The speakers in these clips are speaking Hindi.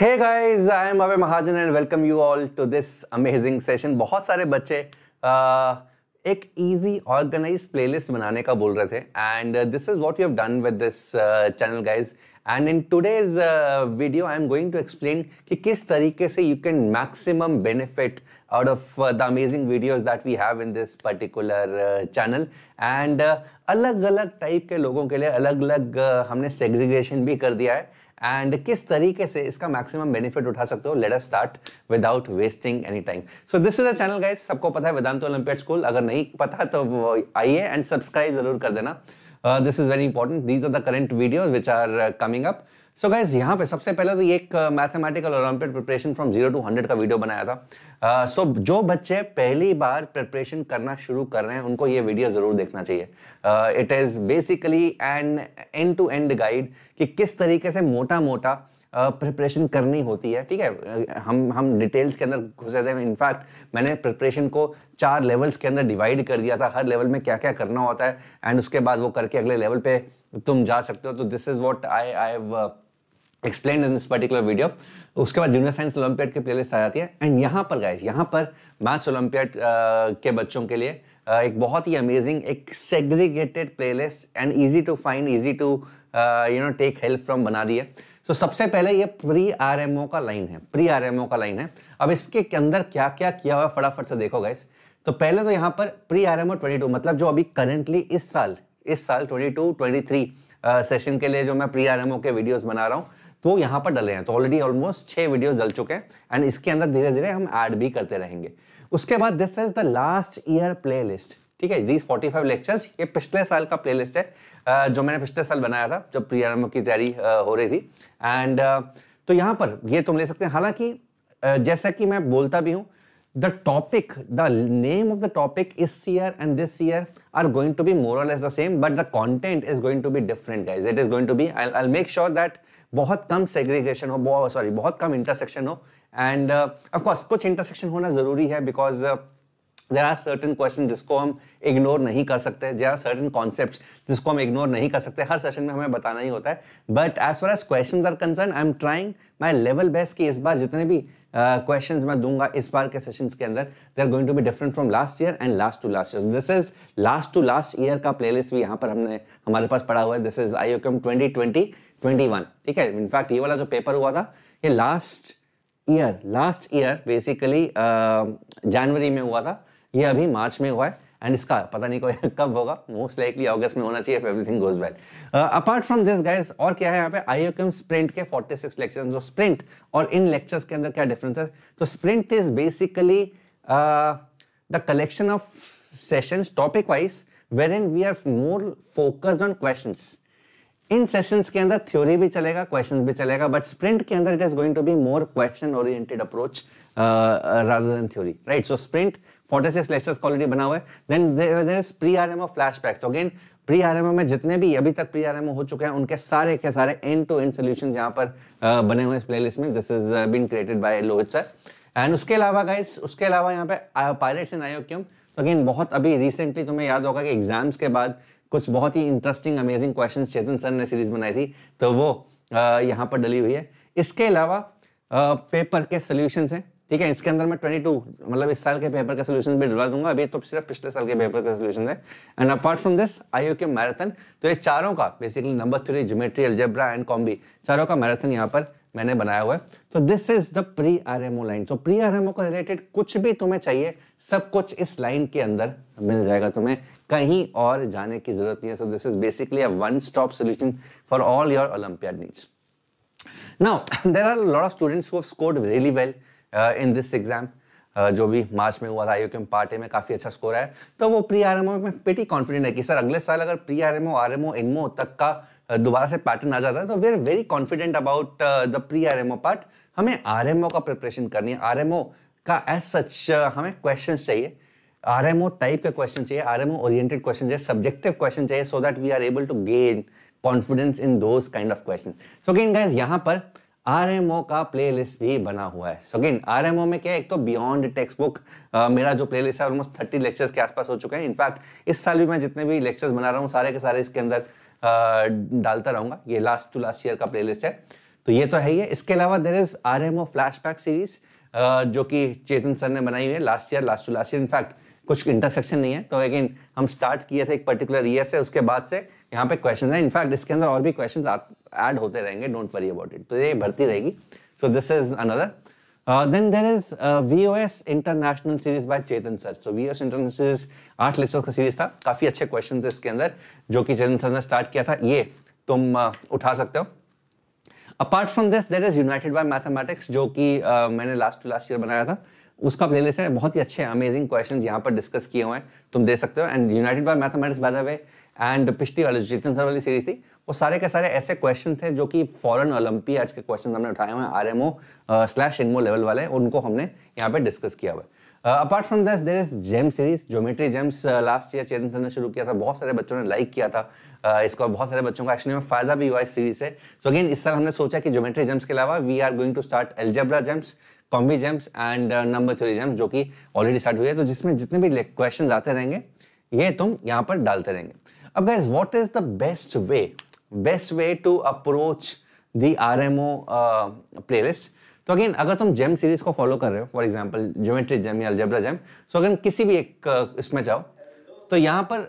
हे गाइस आई एम अवे Mahajan and welcome you all to this amazing session बहुत सारे बच्चे uh, एक इजी ऑर्गेनाइज प्लेलिस्ट बनाने का बोल रहे थे and this is what we have done with this channel guys and in today's video I am going to explain कि किस तरीके से you can maximum benefit out of the amazing videos that we have in this particular channel and अलग अलग टाइप के लोगों के लिए अलग अलग uh, हमने सेग्रीगेशन भी कर दिया है एंड किस तरीके से इसका मैक्सिमम बेनिफिट उठा सकते हो let us start without wasting any time so this is a channel guys सबको पता है वेदांत ओलंपियड स्कूल अगर नहीं पता तो आइए एंड सब्सक्राइब जरूर कर देना this is very important these are the current videos which are coming up so guys यहाँ पे सबसे पहले तो एक mathematical Olympic preparation from zero to hundred का वीडियो बनाया था सो uh, so, जो बच्चे पहली बार प्रिपरेशन करना शुरू कर रहे हैं उनको ये वीडियो ज़रूर देखना चाहिए it is basically and end to end guide कि किस तरीके से मोटा मोटा प्रिपरेशन uh, करनी होती है ठीक है uh, हम हम डिटेल्स के अंदर घुसे थे इनफैक्ट मैंने प्रिपरेशन को चार लेवल्स के अंदर डिवाइड कर दिया था हर लेवल में क्या क्या करना होता है एंड उसके बाद वो करके अगले लेवल पे तुम जा सकते हो तो this is what I I explain in this particular video उसके बाद जूनियर साइंस ओलंपियड की प्लेलिस्ट आ जाती है एंड यहाँ पर गाइज यहाँ पर मैथ्स ओलंपियड uh, के बच्चों के लिए uh, एक बहुत ही अमेजिंग एक segregated playlist and easy to find easy to you know take help from बना दिए सो तो so, सबसे पहले ये प्री आर एम ओ का लाइन है प्री आर एम ओ का लाइन है अब इसके अंदर क्या क्या किया हुआ फटाफट से देखो गाइस तो पहले तो यहाँ पर pre R M O twenty two मतलब जो अभी करेंटली इस साल इस साल twenty two twenty three session के लिए जो मैं प्री आर एम ओ के वीडियोस बना रहा हूँ तो वो यहाँ पर डले हैं तो ऑलरेडी ऑलमोस्ट छः वीडियोज डल चुके हैं एंड इसके अंदर धीरे धीरे हम ऐड भी करते रहेंगे उसके बाद this is the last year play list ठीक है दीज 45 लेक्चर्स ये पिछले साल का प्लेलिस्ट है जो मैंने पिछले साल बनाया था जब आरम्भ की तैयारी हो रही थी एंड तो यहाँ पर ये तुम ले सकते हैं हालांकि जैसा कि मैं बोलता भी हूँ the topic, the name of the topic is year and this year are going to be more or less the same, but the content is going to be different, guys. It is going to be, I'll, I'll make sure that बहुत kam segregation or sorry, बहुत कम intersection हो, and uh, of course कुछ intersection होना ज़रूरी है because uh, there are certain question जिसको हम इग्नोर नहीं कर सकते देर आर सर्टन कॉन्सेप्ट जिसको हम इग्नोर नहीं कर सकते हर सेशन में हमें बताना ही होता है but as far as question are concern I am trying my level best कि इस बार जितने भी क्वेश्चन uh, मैं दूंगा इस बार के सेशन के अंदर they are going to be different from last year and last to last year this is last to last year का प्ले लिस्ट भी यहाँ पर हमने हमारे पास पड़ा हुआ है this is I you come twenty twenty twenty one ठीक है इनफैक्ट ये वाला जो पेपर हुआ था ये last year last year basically जनवरी में हुआ था ये अभी मार्च में हुआ है एंड इसका पता नहीं कोई कब होगा मोस्ट लाइकली अगस्त में होना चाहिए everything goes well apart from this guys और क्या है यहाँ पे आईओकेम स्प्रिंट के 46 सिक्स लेक्चर जो स्प्रिंट और इन लेक्चर्स के अंदर क्या डिफरेंस है तो sprint is basically the collection of session topic wise wherein we are more focused on question in sessions के अंदर थ्योरी भी चलेगा क्वेश्चन भी चलेगा बट स्प्रिंट के अंदर it is going to be more question oriented approach rather than theory right so sprint 46 lectures already बना हुए देन देयर इज प्री तो अगेन प्री आरएमओ में जितने भी अभी तक प्री ओ हो चुके हैं उनके सारे के सारे एंड टू एंड सोल्यूशन यहाँ पर बने हुए इस प्ले लिस्ट में this is been created by Lohit sir and उसके अलावा गाइस उसके अलावा यहाँ पे इन आयो आयोक्यूम तो अगेन बहुत अभी रिसेंटली तुम्हें याद होगा कि एग्जाम्स के बाद कुछ बहुत ही interesting amazing question Chetan sir ने सीरीज बनाई थी तो वो यहाँ पर डली हुई है इसके अलावा पेपर के सोल्यूशन हैं ठीक है इसके अंदर मैं 22 मतलब इस साल के पेपर का सोल्यूशन भी डलवा दूंगा अभी तो सिर्फ पिछले साल के पेपर का सोल्यूशन है एंड अपार्ट फ्रॉम दिस आई के मैराथन तो ये चारों का basically number theory geometry algebra and combi चारों का मैराथन यहाँ पर मैंने बनाया हुआ है तो this is the pre R M O line तो प्री आर एम ओ को रिलेटेड कुछ भी तुम्हें चाहिए सब कुछ इस लाइन के अंदर मिल जाएगा तुम्हें कहीं और जाने की जरूरत नहीं है so this is basically a one stop solution for all your olympiad needs now there are lot of students who have scored really well in this exam जो भी मार्च में हुआ था पार्ट ए में काफ़ी अच्छा स्कोर है तो वो प्री आर में पेटी कॉन्फिडेंट है कि सर अगले साल अगर pre R M O R M O INMO तक का दोबारा से पैटर्न आ जाता है तो we are very confident about the pre R M O part हमें आर एम ओ का प्रिपरेशन करनी है आर एम ओ का एज सच हमें क्वेश्चन चाहिए आर एम ओ टाइप के क्वेश्चन चाहिए R M O oriented question चाहिए सब्जेक्टिव क्वेश्चन चाहिए so that we are able to gain confidence in those kind of question so gain guys यहाँ पर आर का प्लेलिस्ट भी बना हुआ है सो अगेन आर में क्या है एक तो बियॉन्ड टेक्स्ट बुक मेरा जो प्लेलिस्ट है ऑलमोस्ट थर्टी लेक्चर्स के आसपास हो चुके हैं इनफैक्ट इस साल भी मैं जितने भी लेक्चर्स बना रहा हूँ सारे के सारे इसके अंदर डालता रहूँगा ये लास्ट टू लास्ट ईयर का प्लेलिस्ट है तो ये तो है ही है इसके अलावा there is R M O flash back series जो कि चेतन सर ने बनाई हुई है last year last to last year in fact कुछ इंटरसेक्शन नहीं है तो अगेन हम स्टार्ट किए थे एक पर्टिकुलर ईयर से उसके बाद से यहाँ पे क्वेश्चन है इनफैक्ट इसके अंदर और भी क्वेश्चन ऐड होते रहेंगे डोंट वरी अबाउट इट तो ये भर्ती रहेगी so this is another then there is V O S international series by Chetan sir so V O S international series आठ लेक्चर्स का सीरीज था काफ़ी अच्छे क्वेश्चन थे इसके अंदर जो कि चेतन सर ने स्टार्ट किया था ये तुम uh, उठा सकते हो apart from this there is united by mathematics जो कि uh, मैंने लास्ट टू लास्ट ईयर बनाया था uh, उसका लिस्ट है बहुत ही अच्छे अमेजिंग क्वेश्चन यहाँ पर डिस्कस किए हुए हैं तुम दे सकते हो and united by mathematics by the way and पिछली वाली जितन सर वाली सीरीज थी वो सारे के सारे ऐसे क्वेश्चन थे जो कि फॉरन आज के क्वेश्चन हमने उठाए हुए हैं R M O slash INMO level वाले उनको हमने यहाँ पर डिस्कस किया हुआ है apart from this there is gem series geometry gems last year Chetan sir ने शुरू किया था बहुत सारे बच्चों ने लाइक किया था uh, इसको बहुत सारे बच्चों का एक्चुअली में फायदा भी हुआ इस सीरीज से सो so अगेन इस साल हमने सोचा कि ज्योमेट्री जेम्स के अलावा we are going to start algebra gems combi gems and number theory gems जो कि ऑलरेडी स्टार्ट हुई है तो जिसमें जितने भी क्वेश्चन आते रहेंगे ये तुम यहाँ पर डालते रहेंगे अब guys what is the best way best way to approach the R M O play list तो अगेन अगर तुम जेम सीरीज को फॉलो कर रहे हो फॉर एग्जाम्पल ज्योमेट्री जेम या अलजेब्रा जेम सो अगेन किसी भी एक uh, इसमें जाओ तो यहाँ पर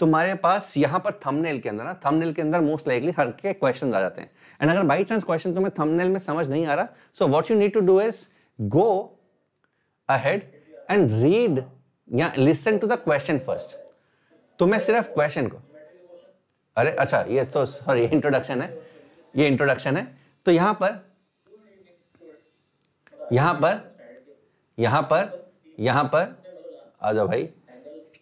तुम्हारे पास यहाँ पर थंबनेल के अंदर ना थंबनेल के अंदर मोस्ट लाइकली हर के क्वेश्चन आ जाते हैं एंड अगर बाई चांस क्वेश्चन तुम्हें थंबनेल में समझ नहीं आ रहा so what you need to do is go ahead and read या listen to the question first तुम्हें सिर्फ क्वेश्चन को अरे अच्छा ये तो सॉरी इंट्रोडक्शन है ये इंट्रोडक्शन है तो यहाँ पर यहाँ पर यहाँ पर यहाँ पर आ जाओ भाई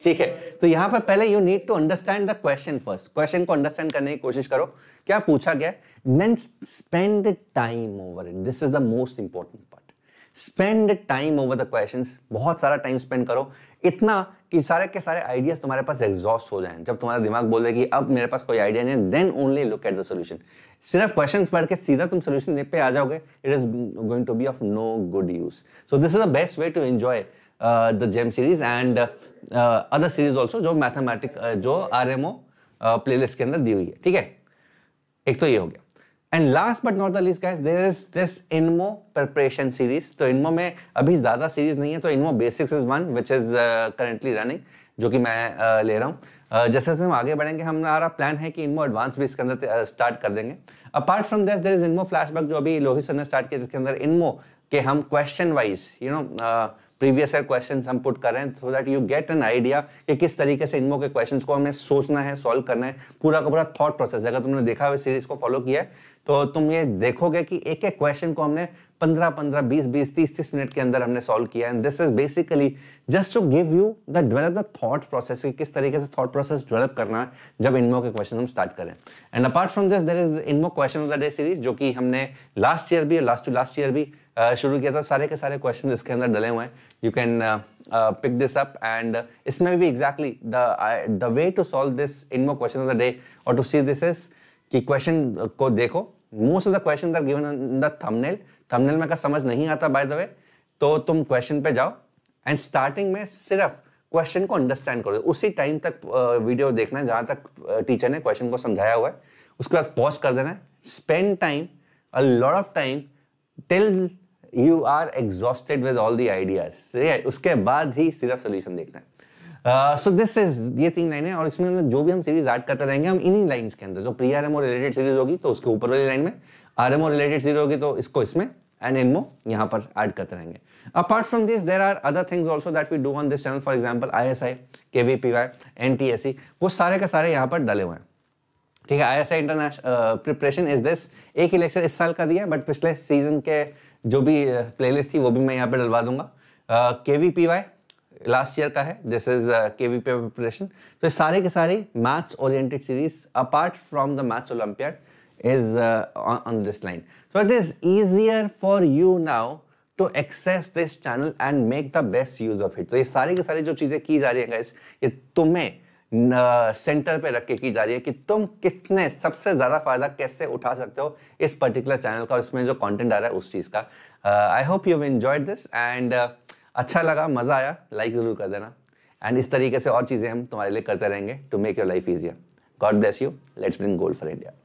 ठीक है तो यहां पर पहले you need to understand the question first question को अंडरस्टैंड करने की कोशिश करो क्या पूछा गया then spend time over it this is the most important part spend time over the question बहुत सारा टाइम स्पेंड करो इतना कि सारे के सारे आइडियाज तुम्हारे पास एग्जॉस्ट हो जाएं जब तुम्हारा दिमाग बोले कि अब मेरे पास कोई आइडिया नहीं then only look at the solution सिर्फ क्वेश्चन पढ़ के सीधा तुम सोल्यूशन पे आ जाओगे it is going to be of no good use so this is the best way to enjoy Uh, the GEM series and uh, uh, other series also जो मैथमेटिक जो आर एम ओ लिस्ट के अंदर दी हुई है ठीक है एक तो ये हो गया and last but not the least guys there is this INMO preparation series तो इनमो में अभी ज़्यादा सीरीज नहीं है तो INMO basics is one which is currently running जो कि मैं uh, ले रहा हूँ uh, जैसे जैसे हम आगे बढ़ेंगे हमारा प्लान है कि इनमो एडवांस भी इसके अंदर स्टार्ट कर देंगे apart from this there is INMO flashback जो अभी लोहित सर ने स्टार्ट किया जिसके अंदर इनमो के हम question wise you know previous year question हम पुट कर रहे हैं so that you get an idea कि किस तरीके से इनमो के क्वेश्चन को हमें सोचना है सॉल्व करना है पूरा का पूरा थॉट प्रोसेस अगर तुमने देखा हुआ सीरीज को फॉलो किया है तो तुम ये देखोगे कि एक एक क्वेश्चन को हमने 15 15 20 20 30 30 मिनट के अंदर हमने सॉल्व किया and this is basically just to give you the develop the thought process किस तरीके से थॉट प्रोसेस डेवलप करना है जब इनमो के क्वेश्चन हम स्टार्ट करें and apart from this there is INMO question of the day series जो कि हमने लास्ट ईयर भी लास्ट टू लास्ट ईयर भी शुरू किया था सारे के सारे क्वेश्चन इसके अंदर डले हुए हैं you can pick this up and up and exactly the way to solve this in way question of the day और टू सी दिस इज कि क्वेश्चन uh, को देखो most of the question are given in the thumbnail thumbnail में का समझ नहीं आता बाय द वे तो तुम क्वेश्चन पे जाओ एंड स्टार्टिंग में सिर्फ क्वेश्चन को अंडरस्टैंड करो उसी टाइम तक वीडियो uh, देखना है जहाँ तक टीचर uh, ने क्वेश्चन को समझाया हुआ है उसके बाद पॉज कर देना है spend time a lot of time till you are exhausted with all the ideas उसके बाद ही सिर्फ सोल्यूशन देखना है सो दिस इज ये तीन लाइन है और इसमें जो भी हम सीरीज ऐड करते रहेंगे हम इन्हीं लाइंस के अंदर जो pre R M related series होगी तो उसके ऊपर वाली लाइन में आर एम रिलेटेड सीरीज होगी तो इसको इसमें एंड एनमो यहाँ पर ऐड करते रहेंगे apart from this there are other things also that we do on this channel for example I S I K V P Y N T S C वो सारे का सारे यहाँ पर डले हुए हैं ठीक है I S I international preparation is this एक ही लेक्चर इस साल का दिया बट पिछले सीजन के जो भी प्ले थी वो भी मैं यहाँ पर डलवा दूंगा K V P Y last year का है this is K V P preparation तो सारे के सारे maths oriented series apart from the maths Olympiad is on this line so it is easier for you now to access this channel and make the best use of it तो ये सारे की सारी जो चीज़ें की जा रही है guys, ये तुम्हें सेंटर पे रख के की जा रही है कि तुम कितने सबसे ज़्यादा फ़ायदा कैसे उठा सकते हो इस पर्टिकुलर चैनल का और इसमें जो कंटेंट आ रहा है उस चीज़ का I hope you enjoyed this and अच्छा लगा मज़ा आया लाइक ज़रूर कर देना एंड इस तरीके से और चीज़ें हम तुम्हारे लिए करते रहेंगे to make your life easier God bless you let's bring gold for India